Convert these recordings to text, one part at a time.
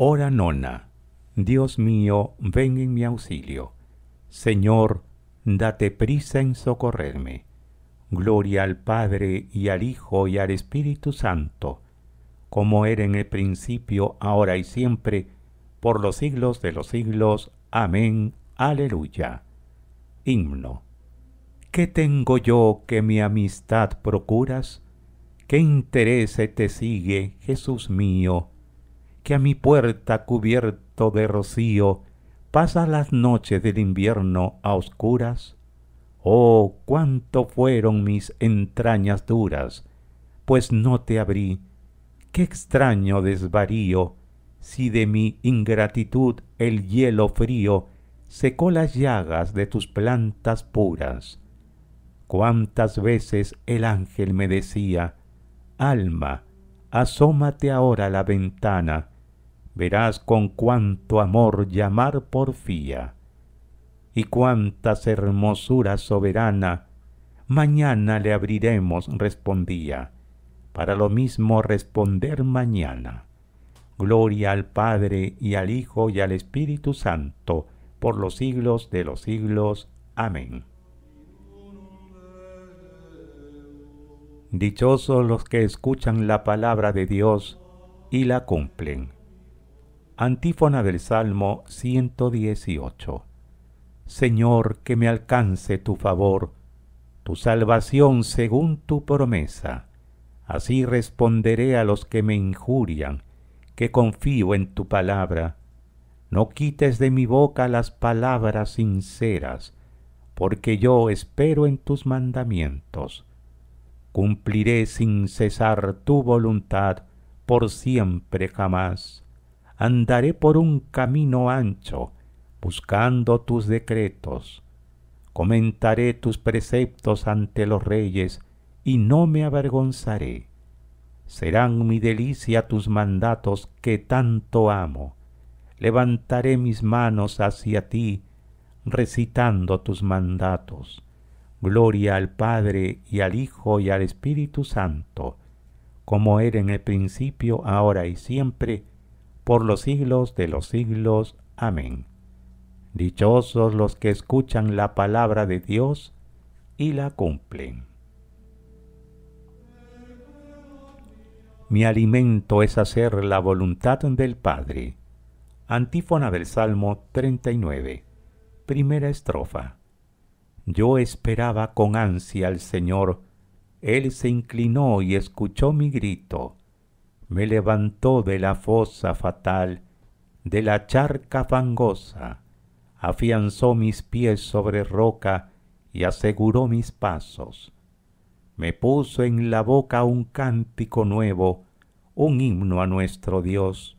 Hora nona. Dios mío, ven en mi auxilio. Señor, date prisa en socorrerme. Gloria al Padre y al Hijo y al Espíritu Santo, como era en el principio, ahora y siempre, por los siglos de los siglos. Amén. Aleluya. Himno. ¿Qué tengo yo que mi amistad procuras? ¿Qué interés te sigue, Jesús mío? que a mi puerta cubierto de rocío pasa las noches del invierno a oscuras? Oh, cuánto fueron mis entrañas duras, pues no te abrí. Qué extraño desvarío, si de mi ingratitud el hielo frío secó las llagas de tus plantas puras. Cuántas veces el ángel me decía, Alma, asómate ahora a la ventana, verás con cuánto amor llamar porfía, y cuántas hermosuras soberana, mañana le abriremos, respondía, para lo mismo responder mañana. Gloria al Padre y al Hijo y al Espíritu Santo, por los siglos de los siglos. Amén. Dichosos los que escuchan la palabra de Dios y la cumplen Antífona del Salmo 118. Señor, que me alcance tu favor, tu salvación según tu promesa. Así responderé a los que me injurian, que confío en tu palabra. No quites de mi boca las palabras sinceras, porque yo espero en tus mandamientos. Cumpliré sin cesar tu voluntad por siempre jamás andaré por un camino ancho, buscando tus decretos. Comentaré tus preceptos ante los reyes, y no me avergonzaré. Serán mi delicia tus mandatos que tanto amo. Levantaré mis manos hacia ti, recitando tus mandatos. Gloria al Padre y al Hijo y al Espíritu Santo, como era en el principio, ahora y siempre, por los siglos de los siglos. Amén. Dichosos los que escuchan la palabra de Dios y la cumplen. Mi alimento es hacer la voluntad del Padre. Antífona del Salmo 39. Primera estrofa. Yo esperaba con ansia al Señor. Él se inclinó y escuchó mi grito me levantó de la fosa fatal, de la charca fangosa, afianzó mis pies sobre roca y aseguró mis pasos. Me puso en la boca un cántico nuevo, un himno a nuestro Dios.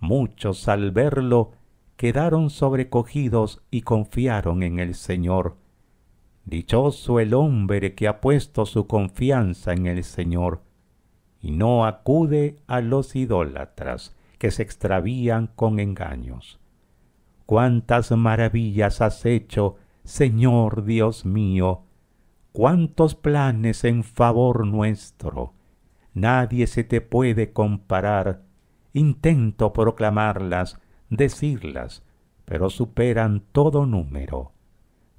Muchos al verlo quedaron sobrecogidos y confiaron en el Señor. Dichoso el hombre que ha puesto su confianza en el Señor y no acude a los idólatras que se extravían con engaños. Cuántas maravillas has hecho, Señor Dios mío, cuántos planes en favor nuestro. Nadie se te puede comparar. Intento proclamarlas, decirlas, pero superan todo número.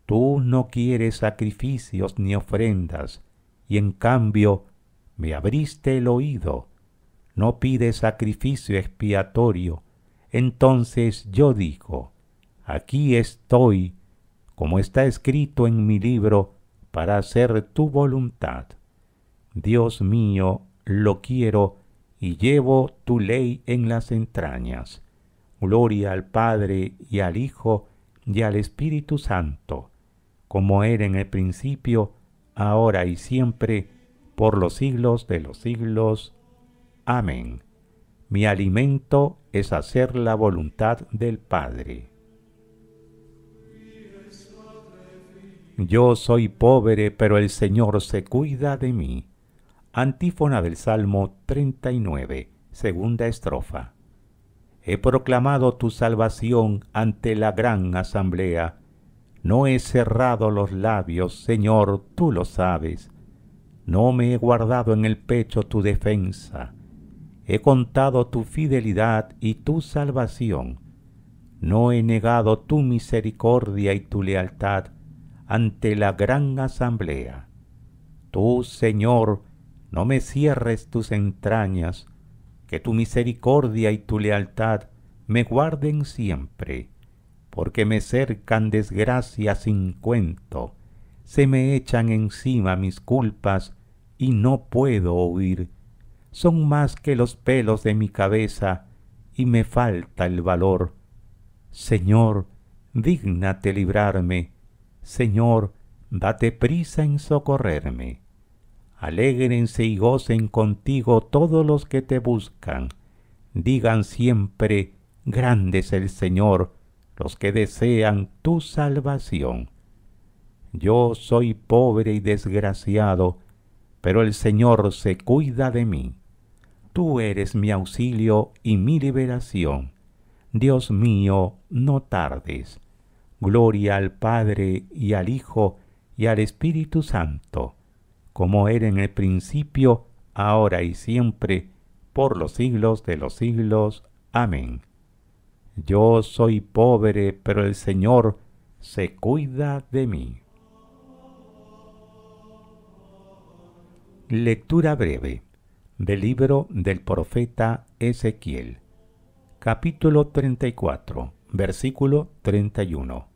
Tú no quieres sacrificios ni ofrendas, y en cambio me abriste el oído, no pide sacrificio expiatorio, entonces yo digo, aquí estoy, como está escrito en mi libro, para hacer tu voluntad. Dios mío, lo quiero y llevo tu ley en las entrañas. Gloria al Padre y al Hijo y al Espíritu Santo, como era en el principio, ahora y siempre, por los siglos de los siglos. Amén. Mi alimento es hacer la voluntad del Padre. Yo soy pobre, pero el Señor se cuida de mí. Antífona del Salmo 39, segunda estrofa. He proclamado tu salvación ante la gran asamblea. No he cerrado los labios, Señor, tú lo sabes. No me he guardado en el pecho tu defensa. He contado tu fidelidad y tu salvación. No he negado tu misericordia y tu lealtad ante la gran asamblea. Tú, Señor, no me cierres tus entrañas, que tu misericordia y tu lealtad me guarden siempre, porque me cercan desgracias sin cuento, se me echan encima mis culpas y no puedo huir. Son más que los pelos de mi cabeza y me falta el valor. Señor, dígnate librarme. Señor, date prisa en socorrerme. Alégrense y gocen contigo todos los que te buscan. Digan siempre, grande es el Señor, los que desean tu salvación. Yo soy pobre y desgraciado, pero el Señor se cuida de mí. Tú eres mi auxilio y mi liberación. Dios mío, no tardes. Gloria al Padre y al Hijo y al Espíritu Santo, como era en el principio, ahora y siempre, por los siglos de los siglos. Amén. Yo soy pobre, pero el Señor se cuida de mí. Lectura breve del libro del profeta Ezequiel, capítulo 34, versículo 31.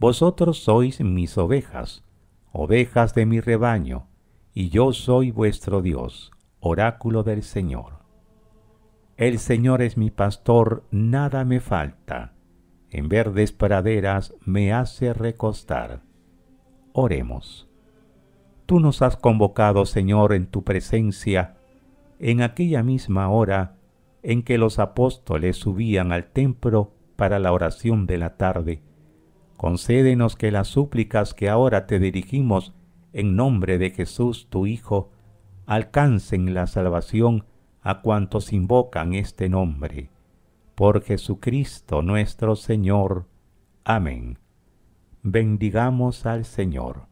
Vosotros sois mis ovejas, ovejas de mi rebaño, y yo soy vuestro Dios, oráculo del Señor. El Señor es mi pastor, nada me falta. En verdes praderas me hace recostar. Oremos tú nos has convocado, Señor, en tu presencia, en aquella misma hora en que los apóstoles subían al templo para la oración de la tarde. Concédenos que las súplicas que ahora te dirigimos en nombre de Jesús tu Hijo alcancen la salvación a cuantos invocan este nombre. Por Jesucristo nuestro Señor. Amén. Bendigamos al Señor.